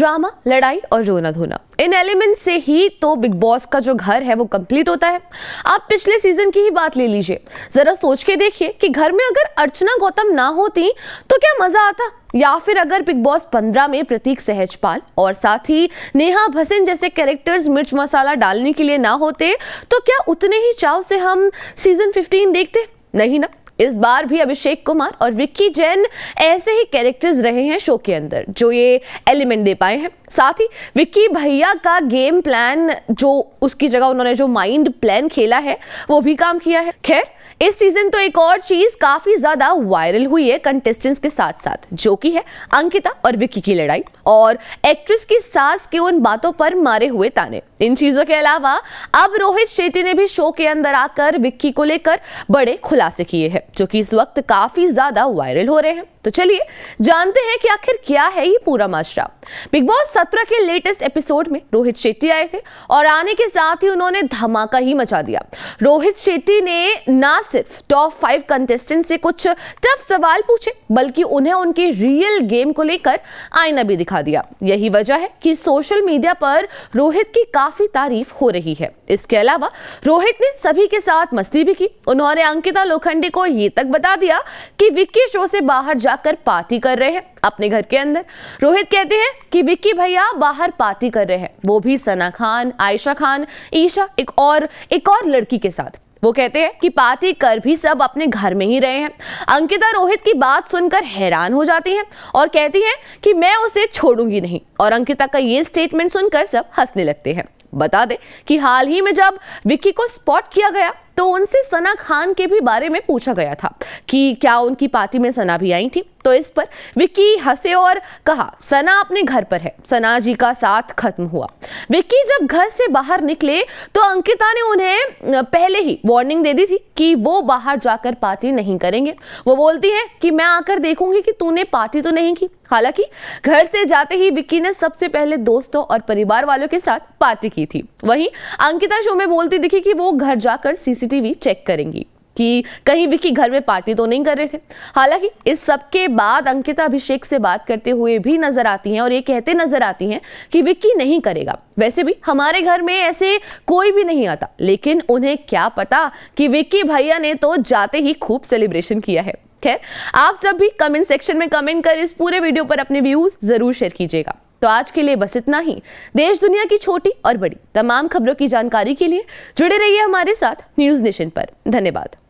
drama लड़ाई और रोना धोना इन एलिमेंट से ही तो बिग बॉस का जो घर है वो कंप्लीट होता है आप पिछले सीजन की ही बात ले लीजिए जरा सोच के देखिए कि घर में अगर अर्चना गौतम ना होती तो क्या मजा आता या फिर अगर बिग बॉस 15 में प्रतीक सहजपाल और साथ ही नेहा भसिन जैसे कैरेक्टर्स मिर्च मसाला डालने के लिए ना होते तो क्या उतने ही चाव से हम सीजन फिफ्टीन देखते नहीं ना इस बार भी अभिषेक कुमार और विक्की जैन ऐसे ही कैरेक्टर्स रहे हैं शो के अंदर जो ये एलिमेंट दे पाए हैं साथ ही विक्की भैया का गेम प्लान जो उसकी जगह उन्होंने जो माइंड प्लान खेला है वो भी काम किया है खैर इस सीजन तो एक और चीज काफी ज्यादा वायरल हुई है कंटेस्टेंट्स के साथ साथ जो कि है अंकिता और विक्की की लड़ाई और एक्ट्रेस की सास के उन बातों पर मारे हुए ताने इन चीजों के अलावा अब रोहित शेट्टी ने भी शो के अंदर आकर विक्की को लेकर बड़े खुलासे किए हैं जो कि इस वक्त काफी ज्यादा वायरल हो रहे हैं तो चलिए जानते हैं कि आखिर क्या है ये पूरा माशरा बिग बॉस सत्रह के लेटेस्ट एपिसोड में रोहित शेट्टी आए थे और आने के साथ ही उन्होंने धमाका ही मचा दिया रोहित शेट्टी ने ना सिर्फ टॉप फाइव कंटेस्टेंट से कुछ टफ सवाल पूछे बल्कि उन्हें उनके रियल गेम को लेकर आईना भी दिखा दिया यही वजह है कि सोशल मीडिया पर रोहित की काफी तारीफ हो रही है इसके अलावा रोहित ने सभी के साथ मस्ती भी की उन्होंने अंकिता लोखंडे को ये तक बता दिया कि विक्की शो से बाहर जाकर पार्टी कर रहे हैं अपने घर के अंदर रोहित कहते हैं कि विक्की भैया बाहर पार्टी कर रहे हैं वो भी सना खान आयशा खान ईशा एक और एक और लड़की के साथ वो कहते हैं कि पार्टी कर भी सब अपने घर में ही रहे हैं अंकिता रोहित की बात सुनकर हैरान हो जाती है और कहती है कि मैं उसे छोड़ूंगी नहीं और अंकिता का ये स्टेटमेंट सुनकर सब हंसने लगते हैं बता दे कि हाल ही में जब विक्की को स्पॉट किया गया तो उनसे सना खान के भी बारे में पूछा गया था कि क्या उनकी पार्टी में सना भी आई थी तो इस पर विक्की हंसे और कहा सना अपने घर पर है सना जी का साथ खत्म हुआ विक्की जब घर से बाहर निकले तो अंकिता ने उन्हें पहले ही वार्निंग दे दी थी कि वो बाहर जाकर पार्टी नहीं करेंगे वो बोलती है कि मैं आकर देखूंगी कि तूने पार्टी तो नहीं की हालांकि घर से जाते ही विक्की ने सबसे पहले दोस्तों और परिवार वालों के साथ पार्टी की थी वहीं अंकिता शो में बोलती दिखी कि वो घर जाकर सीसी सीसीटीवी चेक करेंगी कि कहीं विकी घर में पार्टी तो नहीं कर रहे थे हालांकि इस सब के बाद अंकिता अभिषेक से बात करते हुए भी नजर आती हैं और ये कहते नजर आती हैं कि विक्की नहीं करेगा वैसे भी हमारे घर में ऐसे कोई भी नहीं आता लेकिन उन्हें क्या पता कि विक्की भैया ने तो जाते ही खूब सेलिब्रेशन किया है खैर आप सब भी कमेंट सेक्शन में कमेंट कर इस पूरे वीडियो पर अपने व्यूज जरूर शेयर कीजिएगा तो आज के लिए बस इतना ही देश दुनिया की छोटी और बड़ी तमाम खबरों की जानकारी के लिए जुड़े रहिए हमारे साथ न्यूज़ नेशन पर धन्यवाद